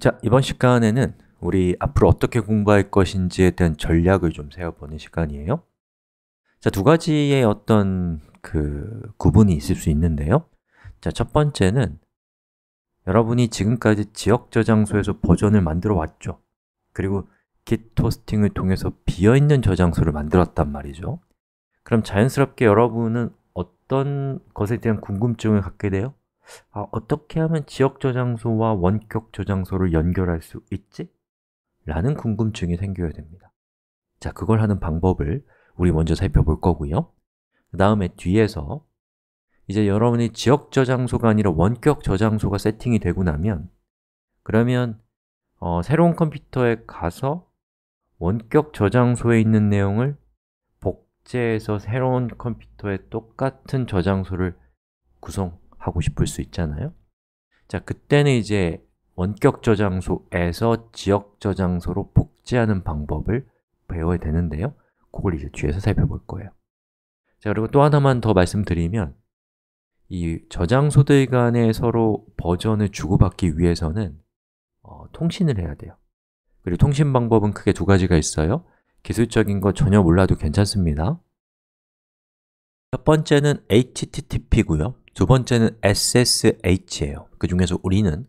자, 이번 시간에는 우리 앞으로 어떻게 공부할 것인지에 대한 전략을 좀 세워보는 시간이에요 자, 두 가지의 어떤 그 구분이 있을 수 있는데요 자, 첫 번째는 여러분이 지금까지 지역 저장소에서 버전을 만들어 왔죠 그리고 git 토스팅을 통해서 비어있는 저장소를 만들었단 말이죠 그럼 자연스럽게 여러분은 어떤 것에 대한 궁금증을 갖게 돼요? 아, 어떻게 하면 지역 저장소와 원격 저장소를 연결할 수 있지? 라는 궁금증이 생겨야 됩니다 자, 그걸 하는 방법을 우리 먼저 살펴볼 거고요 그 다음에 뒤에서 이제 여러분이 지역 저장소가 아니라 원격 저장소가 세팅이 되고 나면 그러면 어, 새로운 컴퓨터에 가서 원격 저장소에 있는 내용을 복제해서 새로운 컴퓨터에 똑같은 저장소를 구성, 하고 싶을 수 있잖아요 자, 그때는 이제 원격 저장소에서 지역 저장소로 복제하는 방법을 배워야 되는데요 그걸 이제 뒤에서 살펴볼 거예요 자, 그리고 또 하나만 더 말씀드리면 이 저장소들 간에 서로 버전을 주고받기 위해서는 어, 통신을 해야 돼요 그리고 통신 방법은 크게 두 가지가 있어요 기술적인 거 전혀 몰라도 괜찮습니다 첫 번째는 HTTP고요 두 번째는 SSH예요 그 중에서 우리는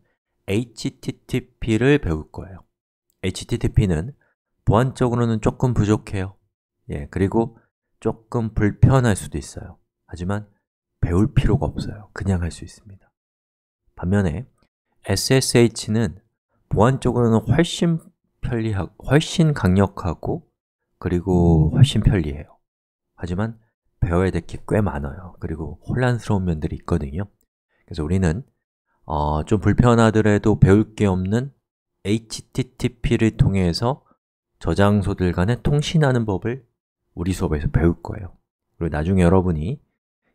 HTTP를 배울 거예요 HTTP는 보안적으로는 조금 부족해요 예, 그리고 조금 불편할 수도 있어요 하지만 배울 필요가 없어요 그냥 할 수 있습니다 반면에 SSH는 보안적으로는 훨씬 편리하고 훨씬 강력하고 그리고 훨씬 편리해요 하지만 배워야 될 게 꽤 많아요 그리고 혼란스러운 면들이 있거든요 그래서 우리는 어, 좀 불편하더라도 배울 게 없는 HTTP를 통해서 저장소들 간에 통신하는 법을 우리 수업에서 배울 거예요 그리고 나중에 여러분이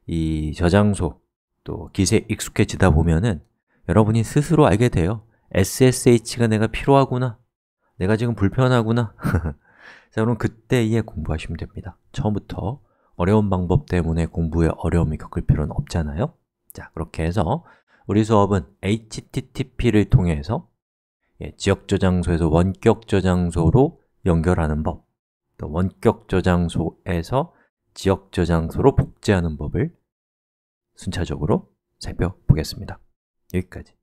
이 저장소 또 기세에 익숙해지다 보면은 여러분이 스스로 알게 돼요 SSH가 내가 필요하구나 내가 지금 불편하구나 자, 그럼 그때 에 공부하시면 됩니다 처음부터 어려운 방법 때문에 공부에 어려움이 겪을 필요는 없잖아요 자, 그렇게 해서 우리 수업은 HTTP를 통해서 예, 지역 저장소에서 원격 저장소로 연결하는 법, 또 원격 저장소에서 지역 저장소로 복제하는 법을 순차적으로 살펴보겠습니다. 여기까지.